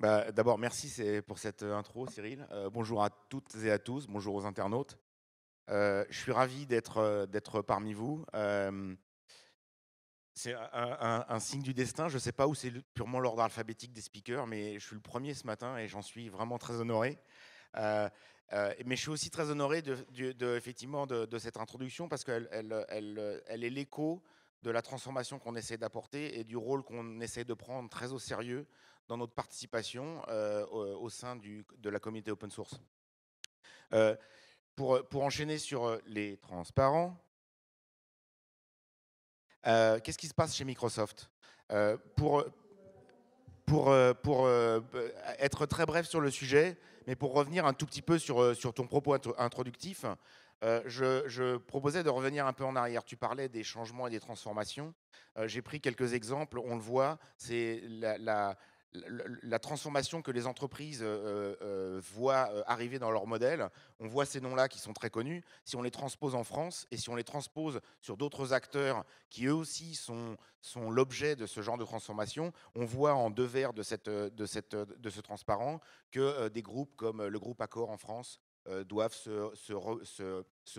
Bah, d'abord, merci pour cette intro, Cyril. bonjour à toutes et à tous, bonjour aux internautes. je suis ravi d'être parmi vous. c'est un, signe du destin. Je ne sais pas où c'est purement l'ordre alphabétique des speakers, mais je suis le premier ce matin et j'en suis vraiment très honoré. mais je suis aussi très honoré de, effectivement de, cette introduction parce qu'elle elle, elle, est l'écho de la transformation qu'on essaie d'apporter et du rôle qu'on essaie de prendre très au sérieux dans notre participation euh, au, sein de la communauté open source. Euh, pour, euh, pour, enchaîner sur les transparents, qu'est-ce qui se passe chez Microsoft pour, pour, pour être très bref sur le sujet, mais pour revenir un tout petit peu sur, sur ton propos introductif, je, je, proposais de revenir un peu en arrière. Tu parlais des changements et des transformations. J'ai pris quelques exemples. On le voit, c'est la, la transformation que les entreprises euh, euh, euh, voient arriver dans leur modèle, on voit ces noms-là qui sont très connus, si on les transpose en France et si on les transpose sur d'autres acteurs qui eux aussi sont, sont l'objet de ce genre de transformation, on voit en deux verres de, cette, de, cette, de ce transparent que des groupes comme le groupe Accor en France doivent se,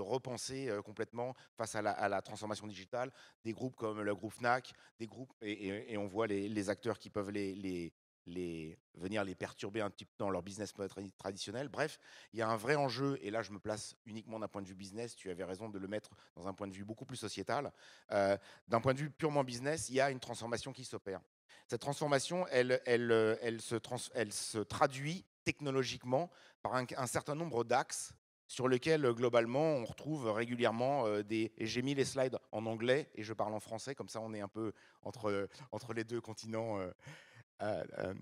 repenser complètement face à la, transformation digitale, des groupes comme le groupe FNAC, des groupes, et, on voit les, acteurs qui peuvent les les, venir les perturber un petit peu dans leur business traditionnel. Bref, il y a un vrai enjeu, et là je me place uniquement d'un point de vue business, tu avais raison de le mettre dans un point de vue beaucoup plus sociétal. Euh, d'un point de vue purement business, il y a une transformation qui s'opère. Cette transformation, elle, euh, se traduit technologiquement par un, certain nombre d'axes sur lesquels globalement on retrouve régulièrement euh, des... j'ai mis les slides en anglais et je parle en français, comme ça on est un peu entre, entre les deux continents. Euh, euh,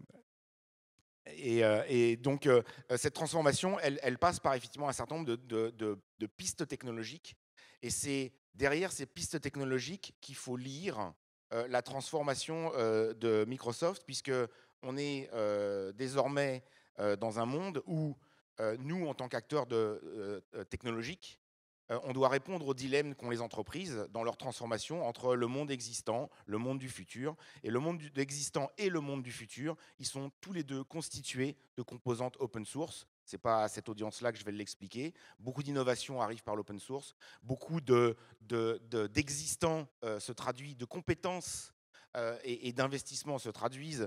et, euh, et, donc, cette transformation, elle, passe par effectivement un certain nombre de, de pistes technologiques. Et c'est derrière ces pistes technologiques qu'il faut lire la transformation de Microsoft, puisque on est désormais dans un monde où nous, en tant qu'acteurs technologiques, euh, on doit répondre au dilemmes qu'ont les entreprises dans leur transformation entre le monde existant, le monde du futur. Et le monde existant et le monde du futur, ils sont tous les deux constitués de composantes open source. Ce n'est pas à cette audience-là que je vais l'expliquer. Beaucoup d'innovations arrivent par l'open source. Beaucoup d'existants de, euh, se traduisent, de compétences euh, et, d'investissements se traduisent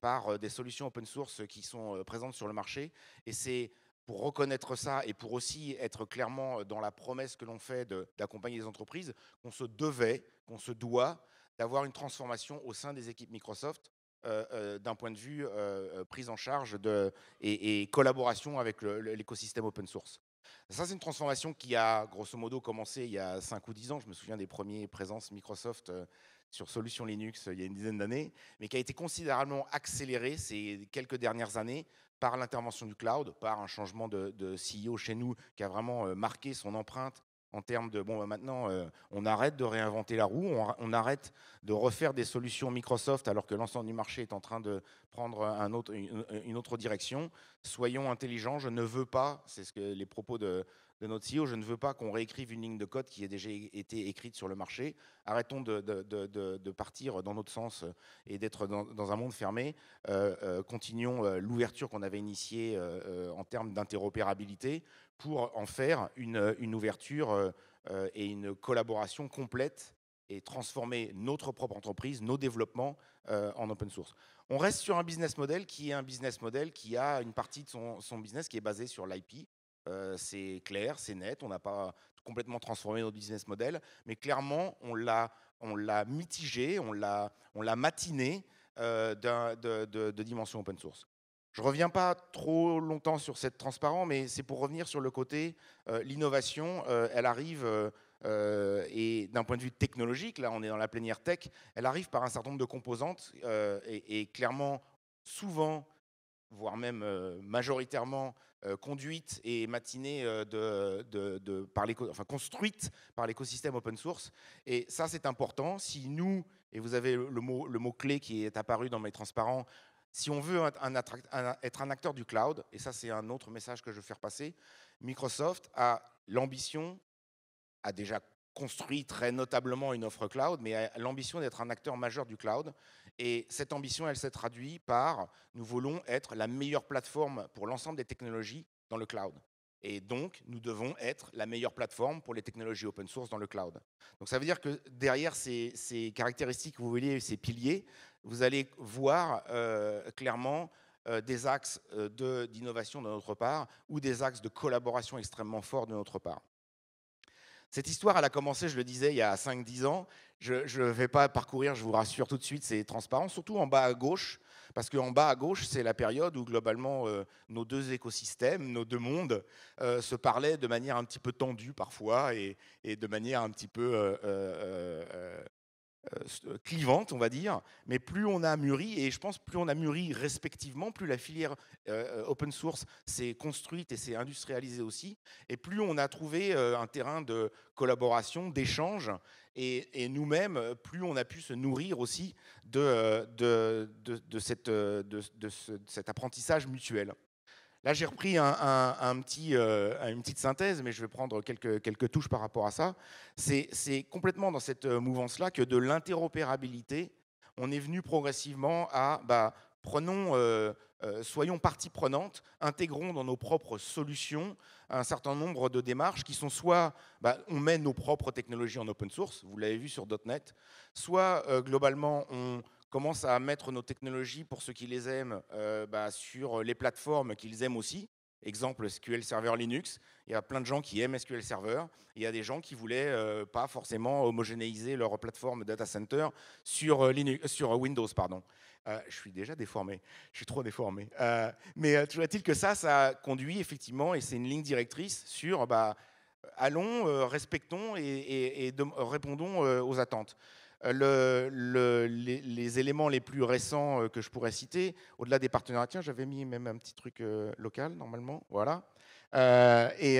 par des solutions open source qui sont présentes sur le marché. Et c'est pour reconnaître ça et pour aussi être clairement euh, dans la promesse que l'on fait d'accompagner les entreprises, qu'on se devait, qu'on se doit d'avoir une transformation au sein des équipes Microsoft euh, euh, d'un point de vue prise en charge et, et, collaboration avec l'écosystème open source. Ça, c'est une transformation qui a grosso modo commencé il y a 5 ou 10 ans. Je me souviens des premières présences Microsoft sur Solutions Linux il y a une dizaine d'années, mais qui a été considérablement accélérée ces quelques dernières années par l'intervention du cloud, par un changement de, CEO chez nous qui a vraiment euh, marqué son empreinte en termes de, bon, bah, maintenant, euh, on arrête de réinventer la roue, on, arrête de refaire des solutions Microsoft alors que l'ensemble du marché est en train de prendre une, autre direction. Soyons intelligents, je ne veux pas, c'est ce que les propos de, de notre CEO, je ne veux pas qu'on réécrive une ligne de code qui a déjà été écrite sur le marché. Arrêtons de, partir dans notre sens euh, et d'être dans, un monde fermé. Euh, euh, continuons l'ouverture qu'on avait initiée en termes d'interopérabilité pour en faire une, ouverture et une collaboration complète et transformer notre propre entreprise, nos développements en open source. On reste sur un business model qui est un business model qui a une partie de son, son business qui est basée sur l'IP, euh, c'est clair, c'est net, on n'a pas complètement transformé notre business model, mais clairement, on l'a, on l'a mitigé, on l'a, on l'a matiné euh, de, dimension open source. Je ne reviens pas trop longtemps sur cette transparence, mais c'est pour revenir sur le côté, euh, l'innovation, elle arrive, et d'un point de vue technologique, là on est dans la plénière tech, elle arrive par un certain nombre de composantes, et clairement, souvent voire même euh, majoritairement euh, conduite et matinée euh, de, par enfin, construite par l'écosystème open source. Et ça, c'est important. Si nous, et vous avez le mot, le mot clé qui est apparu dans mes transparents, si on veut être un acteur du cloud, et ça c'est un autre message que je veux faire passer, Microsoft a l'ambition, a déjà construit très notablement une offre cloud, mais a l'ambition d'être un acteur majeur du cloud. Et cette ambition, elle s'est traduite par nous voulons être la meilleure plateforme pour l'ensemble des technologies dans le cloud. Et donc, nous devons être la meilleure plateforme pour les technologies open source dans le cloud. Donc, ça veut dire que derrière ces, caractéristiques, vous voyez ces piliers, vous allez voir euh, clairement euh, des axes euh, d'innovation de notre part ou des axes de collaboration extrêmement forts de notre part. Cette histoire, elle a commencé, je le disais, il y a 5-10 ans. Je ne vais pas parcourir, je vous rassure tout de suite, c'est transparent, surtout en bas à gauche, parce qu'en bas à gauche, c'est la période où globalement euh, nos deux écosystèmes, nos deux mondes euh, se parlaient de manière un petit peu tendue parfois et, de manière un petit peu euh, euh, euh, clivante on va dire, mais plus on a mûri, et je pense plus on a mûri respectivement, plus la filière euh, open source s'est construite et s'est industrialisée aussi, et plus on a trouvé un terrain de collaboration, d'échange, et, nous-mêmes, plus on a pu se nourrir aussi de, de, de, de cet apprentissage mutuel. Là, j'ai repris un, petit, euh, une petite synthèse, mais je vais prendre quelques, quelques touches par rapport à ça. C'est complètement dans cette euh, mouvance-là que de l'interopérabilité, on est venu progressivement à bah, prenons, euh, soyons partie prenante, intégrons dans nos propres solutions un certain nombre de démarches qui sont soit bah, on met nos propres technologies en open source, vous l'avez vu sur .NET, soit globalement on, commencent à mettre nos technologies pour ceux qui les aiment euh, bah, sur les plateformes qu'ils aiment aussi. Exemple SQL Server Linux. Il y a plein de gens qui aiment SQL Server. Il y a des gens qui voulaient euh, pas forcément homogénéiser leur plateforme data center sur, euh, Linux, sur Windows. Pardon. je suis déjà déformé. Je suis trop déformé. mais toujours est-il que ça, ça conduit effectivement, et c'est une ligne directrice sur bah, allons, respectons et, répondons aux attentes. Euh, le, les, éléments les plus récents euh, que je pourrais citer, au-delà des partenariats, tiens, j'avais mis même un petit truc euh, local, normalement, voilà. et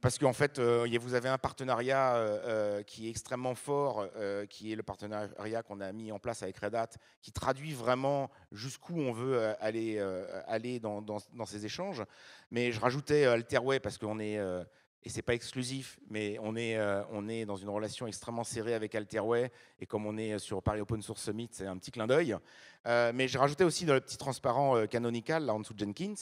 parce qu'en fait, vous avez un partenariat qui est extrêmement fort, qui est le partenariat qu'on a mis en place avec Red Hat, qui traduit vraiment jusqu'où on veut aller, aller dans, dans, ces échanges. Mais je rajoutais Alterway parce qu'on est et c'est pas exclusif, mais on est, euh, on est dans une relation extrêmement serrée avec Alterway, et comme on est sur Paris Open Source Summit, c'est un petit clin d'œil. Euh, mais j'ai rajouté aussi dans le petit transparent euh, canonical, là en dessous de Jenkins,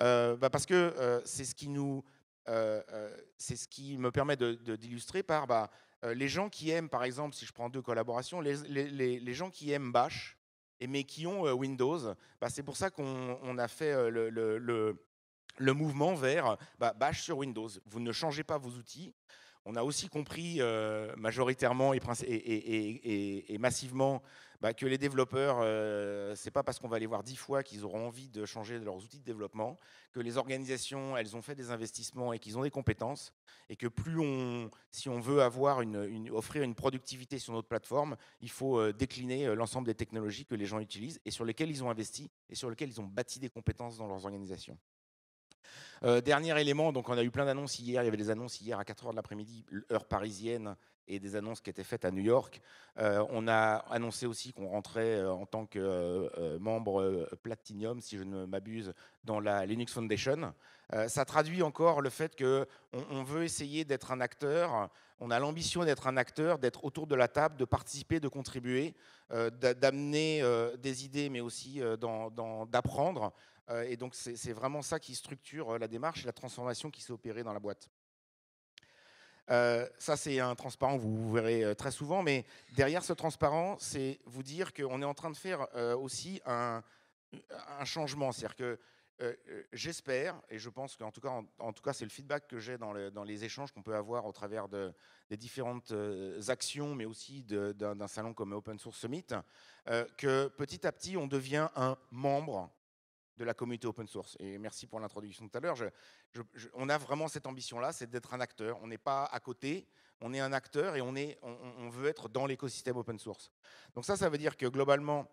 bah, parce que c'est ce qui nous... c'est ce qui me permet d'illustrer de, d'illustrer par bah, les gens qui aiment, par exemple, si je prends deux collaborations, les, les, les, gens qui aiment Bash, mais qui ont Windows, bah, c'est pour ça qu'on a fait le, le le mouvement vers bah, Bash sur Windows. Vous ne changez pas vos outils. On a aussi compris euh, majoritairement et, massivement bah, que les développeurs, euh, ce n'est pas parce qu'on va les voir dix fois qu'ils auront envie de changer leurs outils de développement, que les organisations, elles ont fait des investissements et qu'ils ont des compétences, et que plus on, si on veut avoir une, offrir une productivité sur notre plateforme, il faut euh, décliner l'ensemble des technologies que les gens utilisent et sur lesquelles ils ont investi et sur lesquelles ils ont bâti des compétences dans leurs organisations. Euh, dernier élément, donc on a eu plein d'annonces hier. Il y avait des annonces hier à 4h de l'après-midi, heure parisienne, et des annonces qui étaient faites à New York. Euh, on a annoncé aussi qu'on rentrait euh, en tant que membre Platinum, si je ne m'abuse, dans la Linux Foundation. ça traduit encore le fait qu'on on veut essayer d'être un acteur. On a l'ambition d'être un acteur, d'être autour de la table, de participer, de contribuer, d'amener des idées, mais aussi d'apprendre. Euh, et donc c'est vraiment ça qui structure euh, la démarche et la transformation qui s'est opérée dans la boîte. Euh, ça, c'est un transparent, vous, vous verrez très souvent, mais derrière ce transparent, c'est vous dire qu'on est en train de faire aussi un, changement. C'est-à-dire que j'espère, et je pense qu'en tout cas, en, tout cas c'est le feedback que j'ai dans, les échanges qu'on peut avoir au travers des différentes actions, mais aussi d'un salon comme Open Source Summit, que petit à petit, on devient un membre de la communauté open source. Et merci pour l'introduction tout à l'heure. on a vraiment cette ambition-là, c'est d'être un acteur. On n'est pas à côté, on est un acteur et on, est, on, veut être dans l'écosystème open source. Donc ça, ça veut dire que globalement,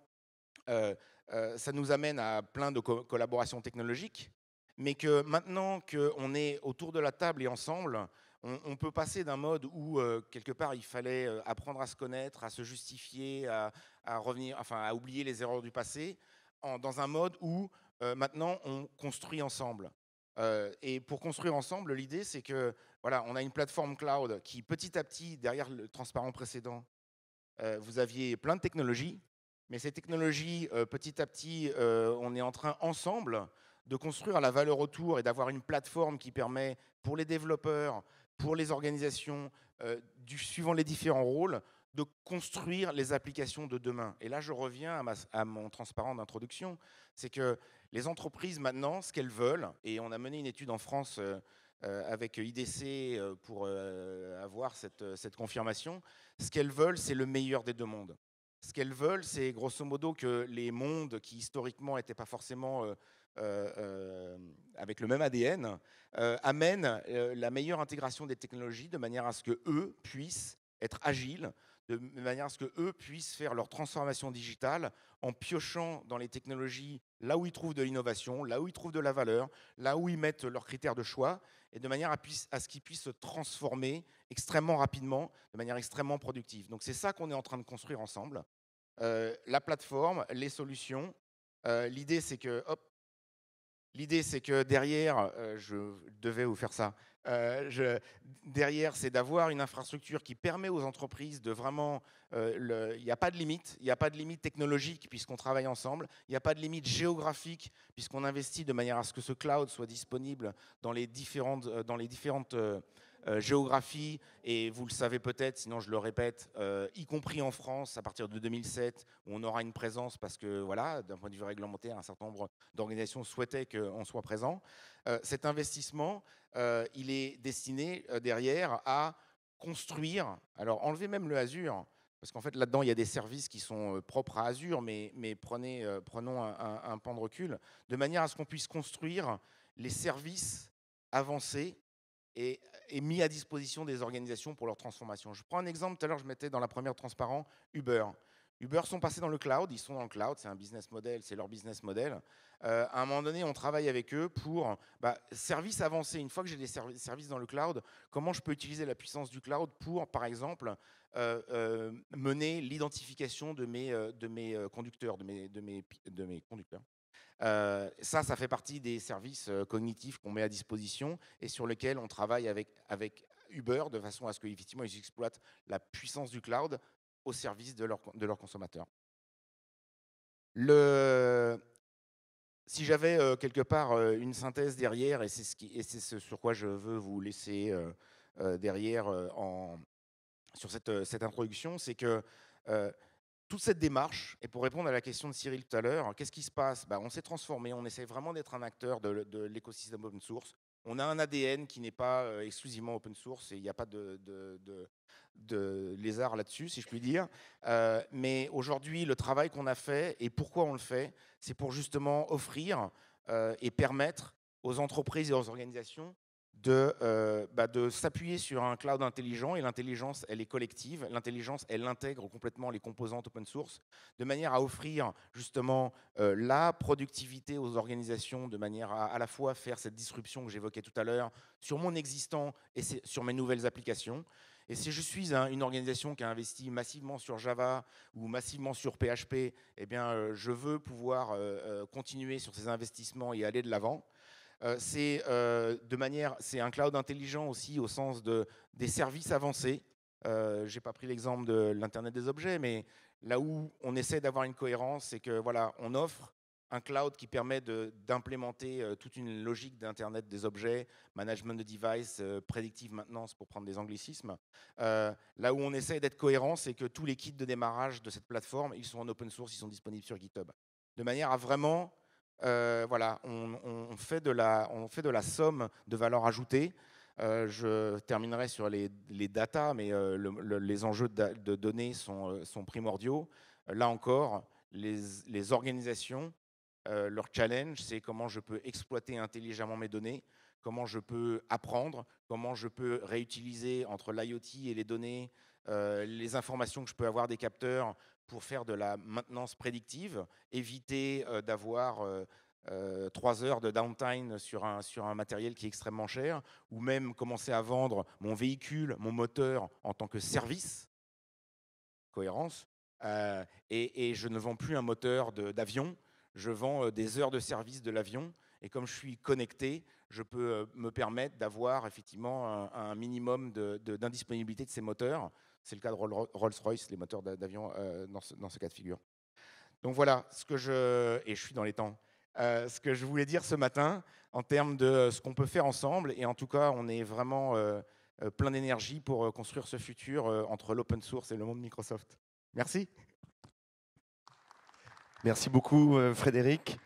euh, euh, ça nous amène à plein de collaborations technologiques, mais que maintenant qu'on est autour de la table et ensemble, on, peut passer d'un mode où, euh, quelque part, il fallait apprendre à se connaître, à se justifier, à, revenir, enfin, à oublier les erreurs du passé, dans un mode où euh, maintenant on construit ensemble. Euh, et pour construire ensemble, l'idée c'est que voilà, on a une plateforme cloud qui petit à petit, derrière le transparent précédent, euh, vous aviez plein de technologies, mais ces technologies, petit à petit, on est en train ensemble de construire la valeur autour et d'avoir une plateforme qui permet pour les développeurs, pour les organisations, suivant les différents rôles, de construire les applications de demain. Et là, je reviens à, mon transparent d'introduction, c'est que les entreprises, maintenant, ce qu'elles veulent, et on a mené une étude en France euh, euh, avec IDC euh, pour avoir cette, confirmation, ce qu'elles veulent, c'est le meilleur des deux mondes. Ce qu'elles veulent, c'est grosso modo que les mondes qui historiquement n'étaient pas forcément avec le même ADN amènent la meilleure intégration des technologies de manière à ce que eux puissent être agiles de manière à ce qu'eux puissent faire leur transformation digitale en piochant dans les technologies là où ils trouvent de l'innovation, là où ils trouvent de la valeur, là où ils mettent leurs critères de choix, et de manière à, ce qu'ils puissent se transformer extrêmement rapidement, de manière extrêmement productive. Donc c'est ça qu'on est en train de construire ensemble. Euh, la plateforme, les solutions. Euh, l'idée, c'est que, hop, L'idée, c'est que derrière, euh, je devais vous faire ça, euh, derrière, c'est d'avoir une infrastructure qui permet aux entreprises de vraiment... Euh, il n'y a pas de limite, il n'y a pas de limite technologique puisqu'on travaille ensemble, il n'y a pas de limite géographique puisqu'on investit de manière à ce que ce cloud soit disponible dans les différentes... Euh, dans les différentes euh, géographie, et vous le savez peut-être, sinon je le répète, euh, y compris en France, à partir de 2007, où on aura une présence parce que, voilà, d'un point de vue réglementaire, un certain nombre d'organisations souhaitaient qu'on soit présent. Euh, cet investissement, il est destiné derrière à construire, alors enlevez même le Azure, parce qu'en fait, là-dedans, il y a des services qui sont propres à Azure, mais, prenons un, un, pan de recul, de manière à ce qu'on puisse construire les services avancés et mis à disposition des organisations pour leur transformation. Je prends un exemple, tout à l'heure je mettais dans la première transparent Uber. Uber sont passés dans le cloud, ils sont dans le cloud, c'est un business model, c'est leur business model. Euh, à un moment donné, on travaille avec eux pour bah, services avancés. Une fois que j'ai des services dans le cloud, comment je peux utiliser la puissance du cloud pour, par exemple, euh, euh, mener l'identification de mes, de mes conducteurs, de mes, de mes, de mes conducteurs, euh, ça, ça fait partie des services euh, cognitifs qu'on met à disposition et sur lesquels on travaille avec, avec Uber de façon à ce qu'effectivement ils exploitent la puissance du cloud au service de leurs de leur consommateurs. Le... Si j'avais euh, quelque part une synthèse derrière, et c'est ce, et ce sur quoi je veux vous laisser derrière en, sur cette, cette introduction, c'est que toute cette démarche, et pour répondre à la question de Cyril tout à l'heure, qu'est-ce qui se passe bah, On s'est transformé, on essaie vraiment d'être un acteur de, l'écosystème open source. On a un ADN qui n'est pas euh, exclusivement open source et il n'y a pas de, de, lézard là-dessus, si je puis dire. Euh, mais aujourd'hui, le travail qu'on a fait et pourquoi on le fait, c'est pour justement offrir euh, et permettre aux entreprises et aux organisations euh, bah, de, s'appuyer sur un cloud intelligent, et l'intelligence, elle est collective, l'intelligence, elle intègre complètement les composantes open source, de manière à offrir justement euh, la productivité aux organisations, de manière à à la fois faire cette disruption que j'évoquais tout à l'heure sur mon existant et sur mes nouvelles applications. Et si je suis une organisation qui a investi massivement sur Java ou massivement sur PHP, eh bien, euh, je veux pouvoir continuer sur ces investissements et aller de l'avant. Euh, c'est euh, de manière, c'est un cloud intelligent aussi au sens de, des services avancés. Euh, Je n'ai pas pris l'exemple de l'internet des objets, mais là où on essaie d'avoir une cohérence, c'est que voilà, on offre un cloud qui permet d'implémenter toute une logique d'Internet des objets, management de device, prédictive maintenance pour prendre des anglicismes. là où on essaie d'être cohérent, c'est que tous les kits de démarrage de cette plateforme, ils sont en open source, ils sont disponibles sur GitHub. De manière à vraiment euh, voilà, on, fait de la, on fait de la somme de valeur ajoutée. Euh, je terminerai sur les, les data, mais euh, les enjeux de, données sont, primordiaux. Là encore, les, les organisations, leur challenge, c'est comment je peux exploiter intelligemment mes données, comment je peux apprendre, comment je peux réutiliser entre l'IoT et les données, les informations que je peux avoir des capteurs pour faire de la maintenance prédictive, éviter euh, d'avoir euh, euh, trois heures de downtime sur un, sur un matériel qui est extrêmement cher, ou même commencer à vendre mon véhicule, mon moteur en tant que service, cohérence, et, je ne vends plus un moteur d'avion, je vends des heures de service de l'avion, et comme je suis connecté, je peux me permettre d'avoir effectivement un, minimum d'indisponibilité de, de ces moteurs c'est le cas de Rolls-Royce, les moteurs d'avion euh, dans, ce, cas de figure. Donc voilà ce que je. Et je suis dans les temps. Euh, ce que je voulais dire ce matin en termes de euh, ce qu'on peut faire ensemble. Et en tout cas, on est vraiment plein d'énergie pour construire ce futur entre l'open source et le monde Microsoft. Merci. Merci beaucoup, Frédéric.